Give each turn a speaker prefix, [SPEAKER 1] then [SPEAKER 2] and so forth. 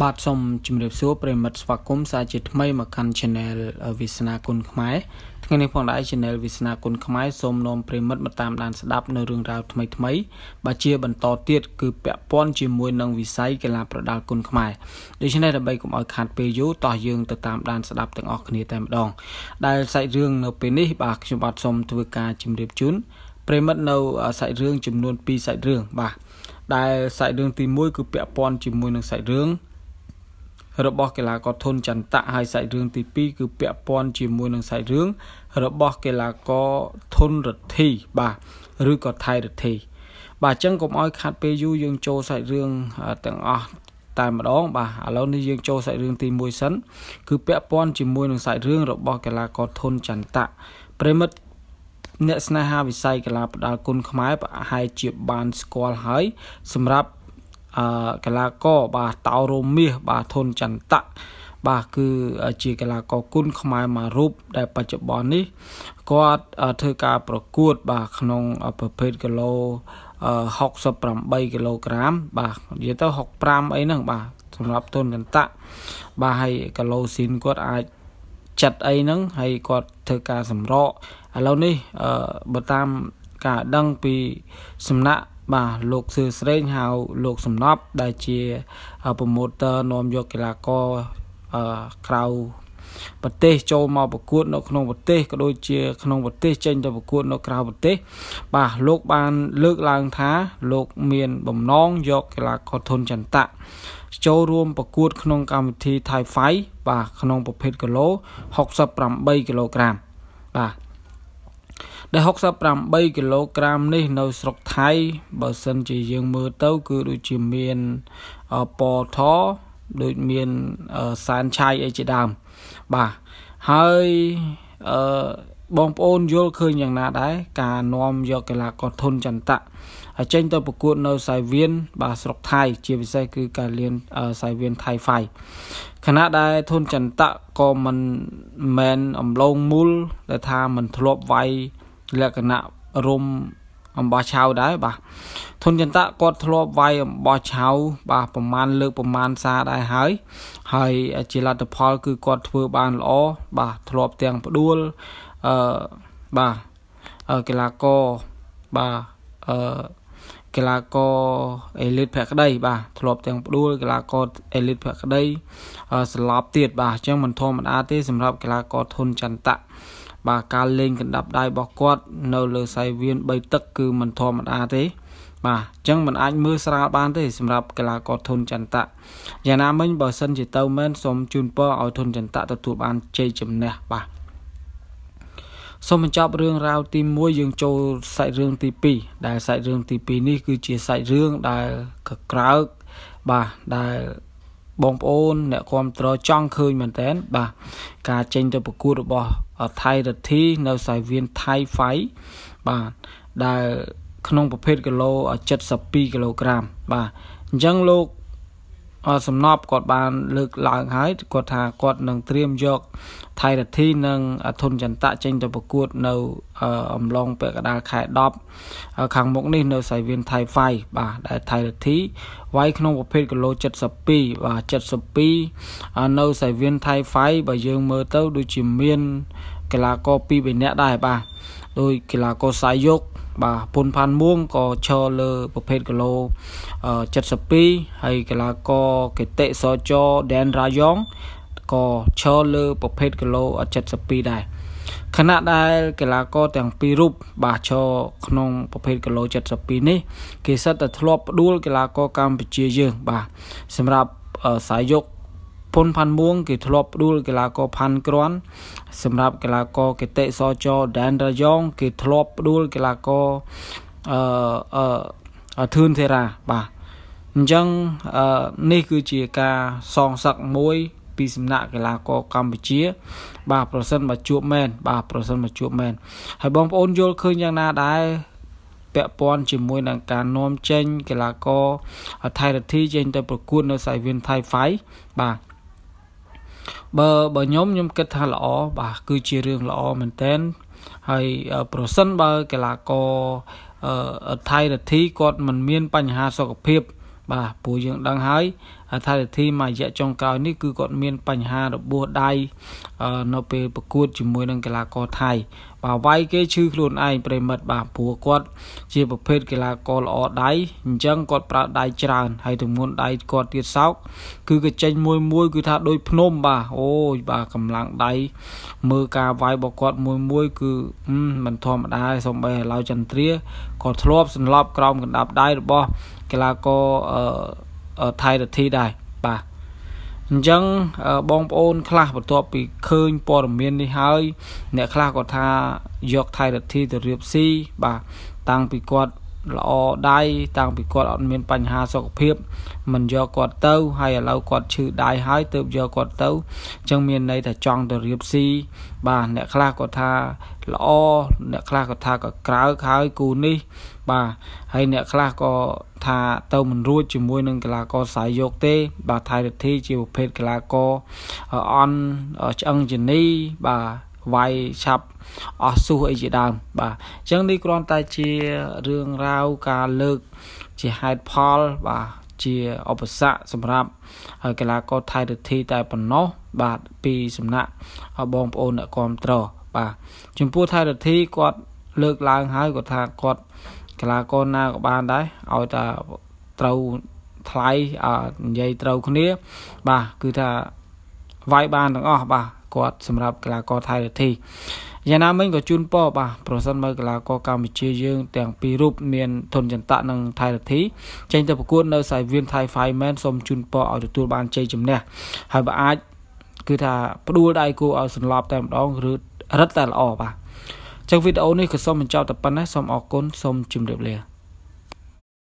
[SPEAKER 1] បាទសូមជម្រាបសួរប្រិមិត្តស្វាគមន៍សាជាថ្មីមកកាន់ Channel វាសនាគុណខ្មែរថ្ងៃនេះផងដែរ Channel វាសនាគុណខ្មែរសូមនាំប្រិមិត្តមកតាមដានស្ដាប់នៅរឿងរ៉ាវថ្មីថ្មីបាទជាបន្តទៀតគឺពាក់ព័ន្ធជាមួយនឹងវិស័យកីឡាប្រដាល់គុណខ្មែរដូច្នេះដើម្បីកុំឲ្យខាត់ពេលយូរតោះយើងទៅតាមដានស្ដាប់ទាំងអស់គ្នាតែម្ដង ដែលសាច់រឿងនៅពេលនេះបាទខ្ញុំបាទសូមធ្វើការជម្រាបជូនប្រិមិត្តនៅសាច់រឿងចំនួន2សាច់រឿងបាទដែលសាច់រឿងទី1គឺពាក់ព័ន្ធជាមួយនឹងសាច់រឿងរបស់កីឡាករធុនចន្ទៈហើយសាច់រឿងទី2គឺពាក់ព័ន្ធជាមួយនឹងសាច់រឿងរបស់កីឡាករធុនរទ្ធី បាទឬក៏ថៃរទ្ធីបាទអញ្ចឹងកុំអោយខាត់ពេលយូរយើងចូលសាច់រឿងទាំងអស់តែម្ដងបាទឥឡូវនេះយើងចូលសាច់រឿងទី1សិនគឺពាក់ព័ន្ធជាមួយនឹងសាច់រឿងរបស់កីឡាករធុនចន្ទៈប្រិមិត្តអ្នកស្នេហាវិស័យកីឡាផ្ដាល់គុណខ្មែរប្រហែលជាបានស្គាល់ហើយសម្រាប់អឺកីឡាករបាទតោរមាសបាទធនចន្ទៈបាទគឺជាកីឡាករគុណខ្មែរមួយរូប ដែលបច្ចុប្បន្ននេះគាត់ធ្វើការប្រកួត បាទក្នុងប្រភេទគីឡូ68គីឡូក្រាមបាទនិយាយទៅ65អីហ្នឹងបាទសម្រាប់ទុនចន្ទៈបាទហើយគីឡូស៊ីនគាត់អាចចិត្តអីហ្នឹងហើយគាត់ធ្វើការសម្រកឥឡូវនេះបើតាមការដឹងពីសំណាក់បាទលោកសឿស្រេងហៅលោក សំណប់ដែលជា promoter នាំយកកីឡាករក្រៅប្រទេសចូលមកប្រកួតនៅក្នុងប្រទេសក៏ដូចជាក្នុងប្រទេស ចេញទៅប្រកួត នៅក្រៅប្រទេស បាទលោក បាន លើកឡើងថា លោកមាន បំណងយកកីឡាករធុនចន្ទៈចូលរួមប្រកួត ក្នុង កម្មវិធី Thai Fight បាទក្នុងប្រភេទគីឡូ68គីឡូក្រាមបាទដែល68គីឡូក្រាមនេះ នៅស្រុកថៃបើសិនជាយើងមើលទៅគឺដូចជាមានពណ៌ថដូចមានសានឆាយអីជាដើមបាទហើយអឺបងប្អូនយល់ឃើញយ៉ាងណាដែរការនាំយកកីឡាករធុនចន្ទៈហើយចេញទៅប្រកួត នៅសាយវៀនបាទស្រុកថៃជាពិសេសគឺការលៀនសាយវៀនថៃហ្វាយខណៈដែលធុនចន្ទៈក៏មិនមែនអំឡងមូល ដែលថាមិនធ្លាប់វាយលក្ខណៈរំអំបោះឆៅដែរបាទធនចន្តៈគាត់ធ្លាប់វាយអំបោះឆៅបាទប្រមាណលើកប្រមាណសារដែរហើយ ហើយជាលទ្ធផល គឺគាត់ធ្វើបានល្អបាទធ្លាប់ទាំងផ្ដួលអឺបាទកីឡាករបាទអឺកីឡាករអេលីតភក្តីបាទធ្លាប់ទាំងផ្ដួលកីឡាករអេលីតភក្តីស្លាប់ទៀតបាទអញ្ចឹងមិនធម្មតាទេសម្រាប់កីឡាករធនចន្តៈបាទការលេងកណ្ដាប់ដៃរបស់គាត់នៅលើសៃវៀន3ទឹក គឺមិនធម្មតាទេបាទអញ្ចឹងមិនអាចមើលស្រាលបានទេសម្រាប់កីឡាករធុនចន្ទៈយ៉ាងណាមិញបើសិនជាទៅមែនសូមជូនពរឲ្យធុនចន្ទៈទទួលបានជ័យជំនះបាទសូមបញ្ចប់រឿងរ៉ាវទី1យើងចូលសាច់រឿងទី2ដែលសាច់រឿងទី2នេះគឺជាសាច់រឿងដែលកក្រើកបាទដែលបងប្អូនអ្នកគ្រប់តរចង់ឃើញមែនតើបាទការចេញទៅប្រកួតរបស់ថៃរដ្ឋីនៅសាយវៀនថៃហ្វៃបាទដែលក្នុងប្រភេទគីឡូ72គីឡូក្រាមបាទអញ្ចឹងលោកសំណពគាត់បានលើកឡើងហើយគាត់ថាគាត់នឹងត្រៀមយកថៃរទ្ធីនិងធនចន្តៈចេញទៅប្រកួតនៅអំឡុងពាក់កណ្ដាលខែ10ខាងមុខនេះ នៅសៃវៀនថៃហ្វាយបាទដែលថៃរទ្ធីវាយក្នុងប្រភេទគីឡូ72បាទ72នៅសៃវៀនថៃហ្វាយបើយើងមើលទៅ ដូចជាមានកីឡាករ2 3នាក់ដែរបាទដោយកីឡាករសាយយុគបាទពុនផាន់មួងក៏ឈរលើប្រភេទគីឡូ72ហើយកីឡាករកិតិសចដែនរាយ៉ងក៏ឈរលើប្រភេទគីឡូ72ដែរខណៈដែលកីឡាករ ទាំងពីររូបបាទឈរក្នុងប្រភេទគីឡូ72នេះ គេសិតតែធ្លាប់ផ្ដួលកីឡាករកម្ពុជាយើង បាទសម្រាប់សាយយកផុនផាន់មួងគេធ្លាប់ផ្ដួលកីឡាករផាន់ក្រាន់ សម្រាប់កីឡាករកិតិសចដែនរយ៉ងគេធ្លាប់ផ្ដួលកីឡាករអឺអឺធឿនធេរាបាទអញ្ចឹងនេះគឺជាការសងសឹកមួយ ពីសំណាក់កីឡាករកម្ពុជាបាទប្រសិនបើជួបមែនបាទប្រសិនបើជួបមែនហើយបងប្អូនយល់ឃើញយ៉ាងណាដែរពាក់ព័ន្ធជាមួយនឹងការនាំចេញ កីឡាករថៃរដ្ឋីចេញទៅប្រកួត នៅសាយវៀនថៃហ្វៃបាទបើបើខ្ញុំខ្ញុំគិតថាល្អបាទគឺជារឿងល្អមែនតែនហើយប្រសិនបើកីឡាករអឺថៃរទ្ធីគាត់មិនមានបញ្ហាសុខភាពបាទព្រោះយើងដឹងហើយថារិទ្ធីមួយរយៈចុងក្រោយនេះគឺគាត់មានបញ្ហារបួសដៃនៅពេលប្រកួតជាមួយនឹងកីឡាករថៃបាទវាយគេឈឺខ្លួនឯងប្រិមិត្តបាទព្រោះគាត់ជាប្រភេទកីឡាករល្អដៃអញ្ចឹងគាត់ប្រើដៃច្រើនហើយទម្ងន់ដៃគាត់ទៀតសោកគឺគេចេញមួយមួយគឺថាដូចភ្នំបាទអូយ បាទកម្លាំងដៃមើលការវាយរបស់គាត់មួយមួយគឺមិនធម្មតាទេសូម្បីឥឡូវចន្ទ្រាក៏ធ្លាប់សន្លប់ក្រោមកណ្ដាប់ដៃរបស់កីឡាករអឺថៃរទ្ធីដែរបាទអញ្ចឹងបងប្អូន ខ្លះបន្ទាប់ពីឃើញព័ត៌មាននេះហើយ អ្នកខ្លះក៏ថាយកថៃរទ្ធីទៅរៀបស៊ីបាទតាំងពីគាត់ល្អដៃតាំងពីគាត់អត់មានបញ្ហាសុខភាពមិនយកគាត់ទៅហើយឥឡូវគាត់ឈឺដៃហើយទើបយកគាត់ទៅអញ្ចឹងមានន័យថាចង់ទៅរៀបស៊ីបាទអ្នក ខ្លះគាត់ថាល្អអ្នកខ្លះគាត់ថាក៏ក្រៅហើយគូនេះបាទហើយអ្នកខ្លះក៏ថាទៅមិនរួចជាមួយ នឹងកីឡាករសាយយកទេ បាទថៃរិទ្ធី ជាប្រភេទកីឡាករអនឆ្អឹងជនីបាទវាយឆាប់អស់សុះអីជាដើមបាទអញ្ចឹងនេះគ្រាន់តែជារឿងរ៉ាវការលើកជាហេតុផល បាទជាឧបសគ្គសម្រាប់កីឡាករថៃរិទ្ធីតែប៉ុណ្ណោះ បាទពីសំណាក់បងប្អូនអ្នកគ្រប់ត្របាទចំពោះថៃរិទ្ធីគាត់លើកឡើងហើយគាត់ថាគាត់កីឡាករណាក៏បានដែរឲ្យតែត្រូវថ្លៃនិយាយត្រូវគ្នា បាទគឺថាវាយបានទាំងអស់បាទគាត់សម្រាប់កីឡាករថៃរដ្ឋីយ៉ាងណាមិញក៏ជូនពរបាទប្រសិនបើកីឡាករកម្ពុជាយើង ទាំងពីររូបមានធនចន្តៈនិងថៃរដ្ឋីចេញទៅប្រកួតនៅសាយវៀនថៃ Fireman សូមជូនពរឲ្យទទួលបានជ័យជំនះហើយបើអាចគឺថាផ្ដួលដៃគូឲ្យសន្លប់តែម្ដងឬរឹតតែល្អបាទចឹងវីដេអូនេះក៏សូមបញ្ចប់តែប៉ុណ្ណេះសូមអរគុណសូមជម្រាបលា